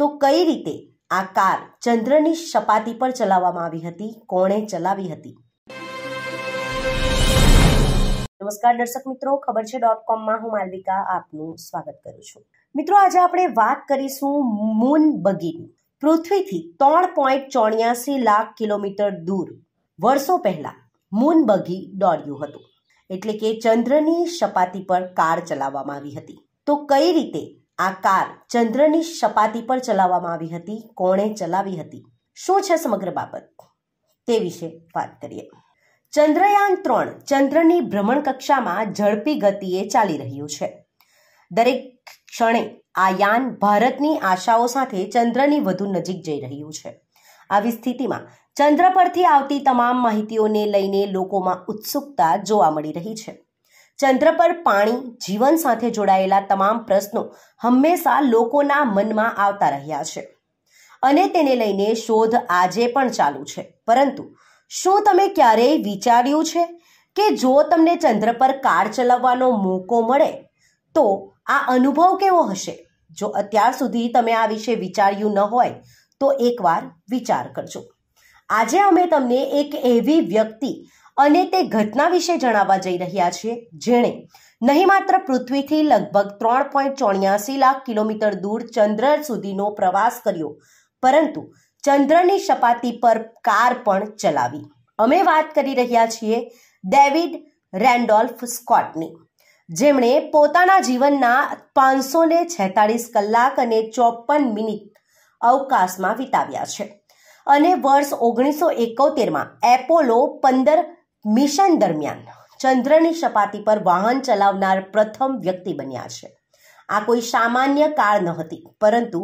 તો કઈ રીતે આ કાર ચંદ્રની સપાટી પર ચલાવવામાં આવી હતી કોણે ચલાવી હતી નમસ્કાર દર્શક મિત્રો ખબર છે ડોટ કોમમાં હું માલવિકા આપનું સ્વાગત કરું છું મિત્રો આજે આપણે વાત કરીશું મૂન બગીની પૃથ્વીથી ત્રણ પોઈન્ટ ચોર્યાસી લાખ કિલોમીટર દૂર વર્ષો પહેલા મૂન બગી દોડ્યું હતું એટલે કે ચંદ્રની સપાટી પર કાર ચલાવવામાં આવી હતી તો કઈ રીતે આ કાર ચંદ્રની સપાટી પર ચલાવવામાં આવી હતી કોણે ચલાવી હતી શું છે સમગ્ર બાબત તે વિશે વાત કરીએ ચંદ્રયાન ત્રણ ચંદ્રની ભ્રમણ કક્ષામાં ઝડપી ગતિએ ચાલી રહ્યું છે દરેક ક્ષણે આ યાન ભારતની આશાઓ સાથે ચંદ્રની વધુ નજીક જઈ રહ્યું છે આવી સ્થિતિમાં ચંદ્ર પરથી આવતી તમામ માહિતીઓને લઈને લોકોમાં ઉત્સુકતા જોવા મળી રહી છે ચંદ્ર પર પાણી જીવન સાથે જોડાયેલા તમામ પ્રશ્નો હંમેશા લોકોના મનમાં આવતા રહ્યા છે અને તેને લઈને શોધ આજે પણ ચાલુ છે પરંતુ શું તમે ક્યારેય વિચાર્યું છે કે જો તમને ચંદ્ર પર કાર ચલાવવાનો મોકો મળે તો આ અનુભવ કેવો હશે જો અત્યાર સુધી તમે આ વિશે વિચાર્યું ન હોય તો એકવાર વિચાર કરજો આજે અમે તમને એક એવી વ્યક્તિ અને તે ઘટના વિશે જણાવવા જઈ રહ્યા છીએ જેણે નહીં માત્ર પૃથ્વીથી લગભગ ત્રણ પોઈન્ટ ચોર્યાસી લાખ કિલોમીટર દૂર ચંદ્ર સુધીનો પ્રવાસ કર્યો પરંતુ ચંદ્રની સપાટી પર કાર પણ ચલાવી અમે વાત કરી રહ્યા છીએ ડેવિડ રેન્ડોલ્ફ સ્કોટની જેમણે પોતાના જીવનના પાંચસો ને છેતાળીસ કલાક અને ચોપન મિનિટ અવકાશમાં વિતાવ્યા છે અને વર્ષ ઓગણીસો એકોતેરમાં એપોલો પંદર મિશન દરમિયાન ચંદ્રની સપાટી પર વાહન ચલાવનાર પ્રથમ વ્યક્તિ બન્યા છે આ કોઈ સામાન્ય કાર ન હતી પરંતુ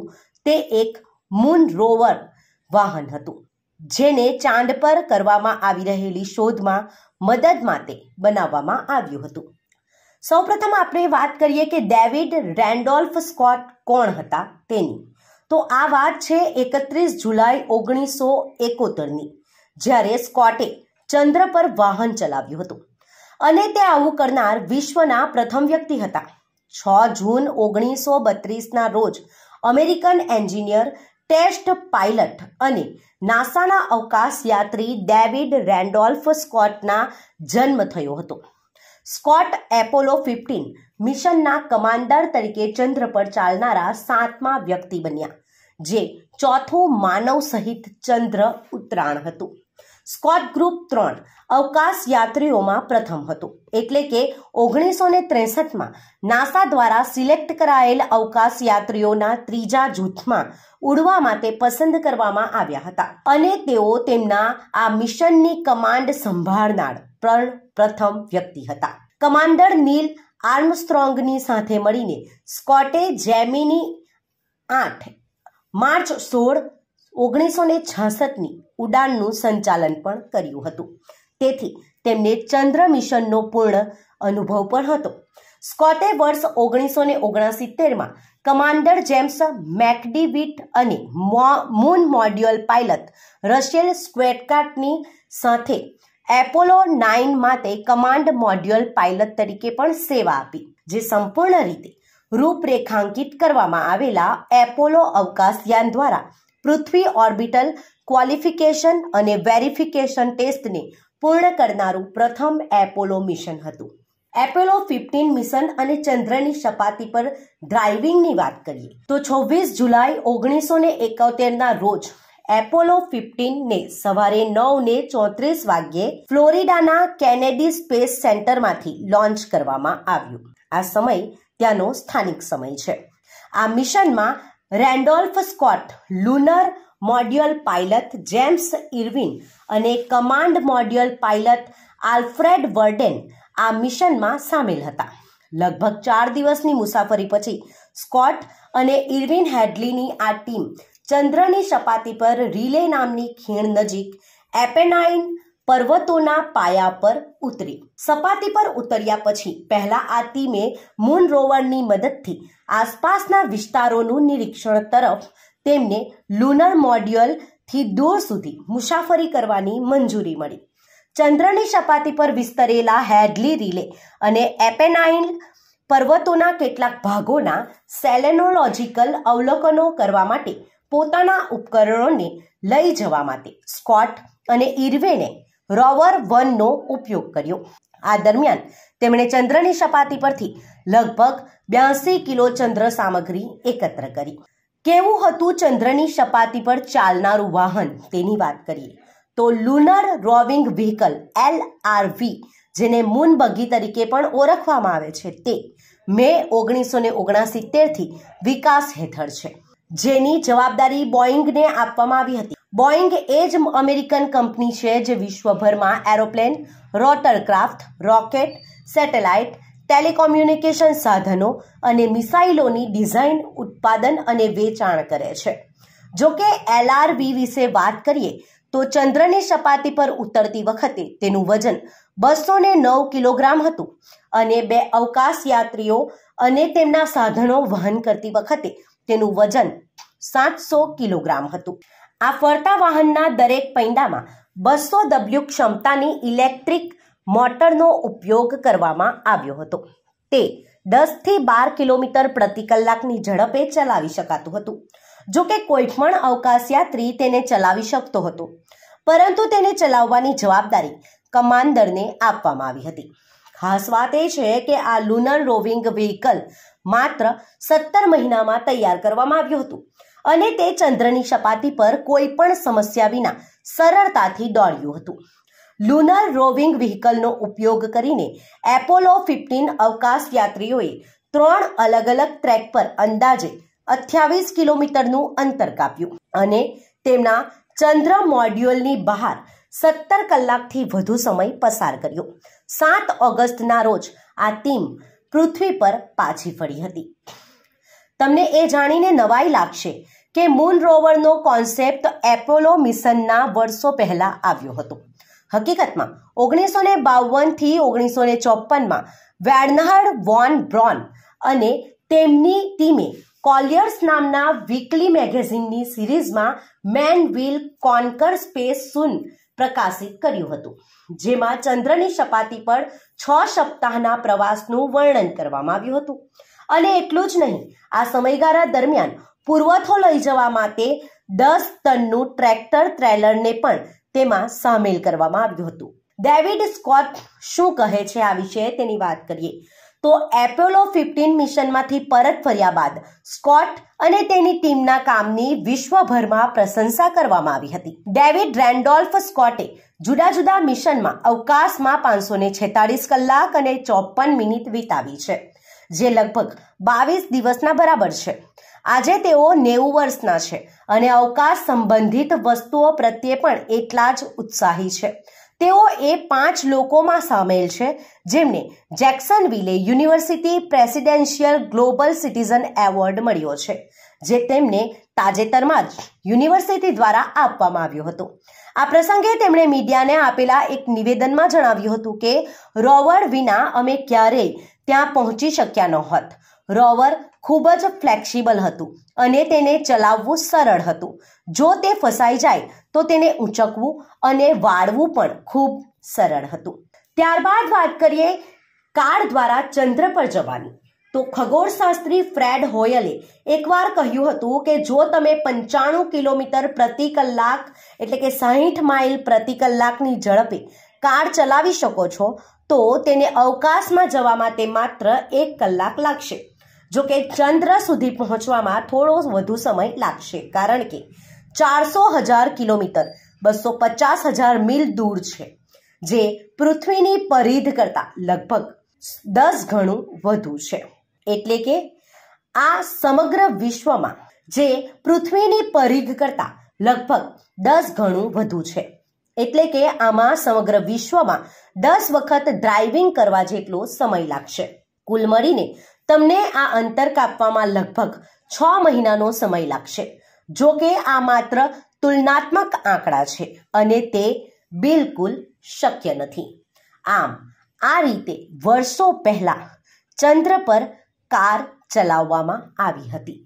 તે એક મૂન રોવર વાહન હતું જેને ચાંદ પર કરવામાં આવી રહેલી શોધમાં મદદ માટે બનાવવામાં આવ્યું હતું સૌપ્રથમ આપણે વાત કરીએ કે ડેવિડ રેન્ડોલ્ફ સ્કોટ કોણ હતા તેની તો આ વાત છે એકત્રીસ જુલાઈ ઓગણીસો એકોતેરની જ્યારે સ્કોટે ચંદ્ર પર વાહન ચલાવ્યું હતું અને તે આવું કરનાર વિશ્વના પ્રથમ વ્યક્તિ હતા છ જૂન ઓગણીસો બત્રીસના રોજ અમેરિકન એન્જિનિયર ટેસ્ટ પાઇલટ અને નાસાના અવકાશ યાત્રી ડેવિડ રેન્ડોલ્ફ સ્કોટના જન્મ થયો હતો સ્કોટ એપોલો ફિફ્ટીન મિશનના કમાન્ડર તરીકે ચંદ્ર પર ચાલનારા સાતમા વ્યક્તિ બન્યા જે ચોથું માનવ સહિત ચંદ્ર ઉત્તરાયણ હતું સ્કોટ ગ્રુપ ત્રણ અવકાશ યાત્રીઓમાં પ્રથમ હતું એટલે કે ઓગણીસો ને ત્રેસઠમાં નાસા દ્વારા સિલેક્ટ કરાયેલ અવકાશ યાત્રીઓના ત્રીજા જૂથમાં ઉડવા માટે પસંદ કરવામાં આવ્યા હતા અને તેઓ તેમના આ મિશનની કમાન્ડ સંભાળનાર પ્રથમ વ્યક્તિ હતા કમાન્ડર નીલ આર્મસ્ટ્રોંગની સાથે મળીને સ્કોટે જેમિની આઠ માર્ચ સોળ ઓગણીસો ને છાસઠની ઉડાનનું સંચાલન પણ કર્યું હતું તેથી તેમને ચંદ્ર મિશનનો પૂર્ણ અનુભવ પણ હતો સ્કોટે વર્ષ ઓગણીસો ને ઓગણસિત્તેરમાં કમાન્ડર જેમ્સ મેકડીવિટ અને મૂન મોડ્યુઅલ પાયલટ રશિયલ સ્ક્વેટકાટની સાથે એપોલો નાઇન માટે કમાન્ડ મોડ્યુઅલ પાયલટ તરીકે પણ સેવા આપી જે સંપૂર્ણ રીતે રૂપરેખાંકિત કરવામાં આવેલા એપોલો અવકાશયાન દ્વારા પૃથ્વી ઓર્બિટલ ક્વોલિફિકેશન અને વેરિફિકેશન ટેસ્ટને પૂર્ણ કરનારું પ્રથમ એપોલો મિશન હતું એપોલો ફિફ્ટીન મિશન અને ચંદ્રની સપાટી પર ડ્રાઇવિંગની વાત કરીએ તો છવ્વીસ જુલાઈ ઓગણીસો ને એકોતેરના રોજ એપોલો ફિફ્ટીનને સવારે નવને ચોત્રીસ વાગ્યે ફ્લોરિડાના કેનેડી સ્પેસ સેન્ટરમાંથી લોન્ચ કરવામાં આવ્યું આ સમય ત્યાંનો સ્થાનિક સમય છે આ મિશનમાં Randolph Scott lunar module pilot James Irwin અને command module pilot Alfred Worden આ મિશનમાં સામેલ હતા લગભગ ચાર દિવસની મુસાફરી પછી સ્કોટ અને ઇરવિન હેડલીની આ ટીમ ચંદ્રની સપાટી પર રિલે નામની ખીણ નજીક એપેનાઇન પર્વતોના પાયા પર ઉતરી સપાટી પર ઉતર્યા પછી પહેલા આ ટીમે મૂન રોવરની મદદથી આસપાસના વિસ્તારોનું નિરીક્ષણ તરફ તેમને લુનર મોડ્યુલથી દૂર સુધી મુસાફરી કરવાની મંજૂરી મળી ચંદ્રની સપાટી પર વિસ્તરેલા હેડલી રિલે અને એપેનાઇન પર્વતોના કેટલાક ભાગોના સેલેનોલોજીકલ અવલોકનો કરવા માટે પોતાના ઉપકરણોને લઈ જવા માટે સ્કોટ અને ઇર્વેને રોવર વનનો ઉપયોગ કર્યો આ દરમિયાન તેમણે ચંદ્રની સપાટી પરથી લગભગ બ્યાસી કિલો ચંદ્ર સામગ્રી એકત્ર કરી કેવું હતું ચંદ્રની સપાટી પર ચાલનારું વાહન તેની વાત કરીએ તો lunar roving vehicle L R V જેને મૂન બગી તરીકે પણ ઓળખવામાં આવે છે તે મે ઓગણીસો ને ઓગણસિત્તેરથી વિકાસ હેઠળ છે જેની જવાબદારી બોઈંગને આપવામાં આવી હતી બોઈંગ એ જ અમેરિકન કંપની છે જે વિશ્વભરમાં aeroplane rotorcraft rocket satellite telecommunication સાધનો અને મિસાઇલોની ડિઝાઇન ઉત્પાદન અને વેચાણ કરે છે જો કે એલઆરવી વિશે વાત કરીએ તો ચંદ્રની સપાટી પર ઉતરતી વખતે તેનું વજન બસો ને નવ કિલોગ્રામ હતું અને બે અવકાશયાત્રીઓ અને તેમના સાધનો વહન કરતી વખતે તેનું વજન સાતસો કિલોગ્રામ હતું આ ફરતા વાહનના દરેક પૈંડામાં બસો ડબલ્યુ ક્ષમતાની ઇલેક્ટ્રિક મોટરનો ઉપયોગ કરવામાં આવ્યો હતો તે દસથી બાર કિલોમીટર પ્રતિ કલાકની ઝડપે ચલાવી શકાતું હતું જો કે કોઈપણ અવકાશયાત્રી તેને ચલાવી શકતો હતો પરંતુ તેને ચલાવવાની જવાબદારી કમાન્ડરને આપવામાં આવી હતી ખાસ વાત એ છે કે આ લુનર રોવિંગ વ્હીકલ માત્ર સત્તર મહિનામાં તૈયાર કરવામાં આવ્યું હતું અને તે ચંદ્રની સપાટી પર કોઈ પણ સમસ્યા વિના સરળતાથી દોડ્યું હતું લુનર રોવિંગ વ્હીકલનો ઉપયોગ કરીને એપોલો ફિફ્ટીન અવકાશ યાત્રીઓએ ત્રણ અલગ અલગ ટ્રેક પર અંદાજે અઠ્યાવીસ કિલોમીટરનું અંતર કાપ્યું અને તેમના ચંદ્ર મોડ્યુલની બહાર સત્તર કલાકથી વધુ સમય પસાર કર્યો સાત ઓગસ્ટના રોજ આ ટીમ પૃથ્વી પર પાછી ફરી હતી તમને એ જાણીને નવાઈ લાગશે કે મૂન રોવરનો કોન્સેપ્ટ એપોલો મિશનના વર્ષો પહેલા આવ્યો હતો હકીકતમાં ઓગણીસો ને બાવનથી ઓગણીસો ને ચોપનમાં વેર્નહર્ડ વોન બ્રોન અને તેમની ટીમે કોલિયર્સ નામના વીકલી મેગેઝિનની સિરીઝમાં man will conquer space soon પ્રકાશિત કર્યું હતું જેમાં ચંદ્રની સપાટી પર છ સપ્તાહના પ્રવાસનું વર્ણન કરવામાં આવ્યું હતું અને એટલું જ નહીં આ સમયગાળા દરમિયાન પુરવઠો લઈ જવા માટે દસ ટનનું ટ્રેક્ટર ટ્રેલરને પણ તેમાં સામેલ કરવામાં આવ્યું હતું ડેવિડ સ્કોટ શું કહે છે આ વિશે તેની વાત કરીએ તો એપોલો ફિફ્ટીન મિશનમાંથી પરત ફર્યા બાદ સ્કોટ અને તેની ટીમના કામની વિશ્વભરમાં પ્રશંસા કરવામાં આવી હતી ડેવિડ રેન્ડોલ્ફ સ્કોટે જુદા જુદા મિશનમાં અવકાશમાં પાંચસો છેતાળીસ કલાક અને ચોપન મિનિટ વિતાવી છે જે લગભગ બાવીસ દિવસના બરાબર છે આજે તેઓ નેવું વર્ષના છે અને અવકાશ સંબંધિત વસ્તુઓ પ્રત્યે પણ એટલા જ ઉત્સાહી છે તેઓ એ પાંચ લોકોમાં સામેલ છે જેમને વિલે university presidential global citizen award મળ્યો છે જે તેમને તાજેતરમાં જ યુનિવર્સિટી દ્વારા આપવામાં આવ્યો હતો આ પ્રસંગે તેમણે મીડિયાને આપેલા એક નિવેદનમાં જણાવ્યું હતું કે રોવર વિના અમે ક્યારેય ત્યાં પહોંચી શક્યા નહોત રોવર ખૂબ જ ફ્લેક્સિબલ હતું અને તેને ચલાવવું સરળ હતું જો તે ફસાઈ જાય તો તેને ઊંચકવું અને વાળવું પણ ખૂબ સરળ હતું ત્યારબાદ વાત કરીએ કાર દ્વારા ચંદ્ર પર જવાની તો ખગોળશાસ્ત્રી ફ્રેડ હોયલે એકવાર કહ્યું હતું કે જો તમે પંચાણું કિલોમીટર પ્રતિ કલાક એટલે કે સાહીઠ માઇલ પ્રતિ કલાકની ઝડપે કાર ચલાવી શકો છો તો તેને અવકાશમાં જવા માટે માત્ર એક કલાક લાગશે જો કે ચંદ્ર સુધી પહોંચવામાં થોડો વધુ સમય લાગશે કારણ કે ચારસો હજાર કિલોમીટર બસો પચાસ હજાર મીલ દૂર છે જે પૃથ્વીની પરિધ કરતાં લગભગ દસ ગણું વધુ છે એટલે કે આ સમગ્ર વિશ્વમાં જે પૃથ્વીની પરિઘ કરતાં લગભગ દસ ગણું વધુ છે એટલે કે આમાં સમગ્ર વિશ્વમાં દસ વખત ડ્રાઇવિંગ કરવા જેટલો સમય લાગશે કુલ મળીને તમને આ અંતર કાપવામાં લગભગ છ મહિનાનો સમય લાગશે જો કે આ માત્ર તુલનાત્મક આંકડા છે અને તે બિલકુલ શક્ય નથી આમ આ રીતે વર્ષો પહેલા ચંદ્ર પર કાર ચલાવવામાં આવી હતી